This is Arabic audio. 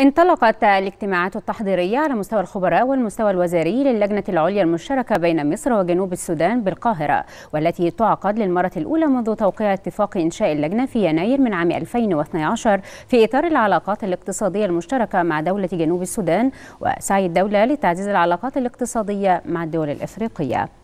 انطلقت الاجتماعات التحضيرية على مستوى الخبراء والمستوى الوزاري للجنة العليا المشتركة بين مصر وجنوب السودان بالقاهرة والتي تعقد للمرة الأولى منذ توقيع اتفاق إنشاء اللجنة في يناير من عام 2012 في إطار العلاقات الاقتصادية المشتركة مع دولة جنوب السودان وسعي الدولة لتعزيز العلاقات الاقتصادية مع الدول الإفريقية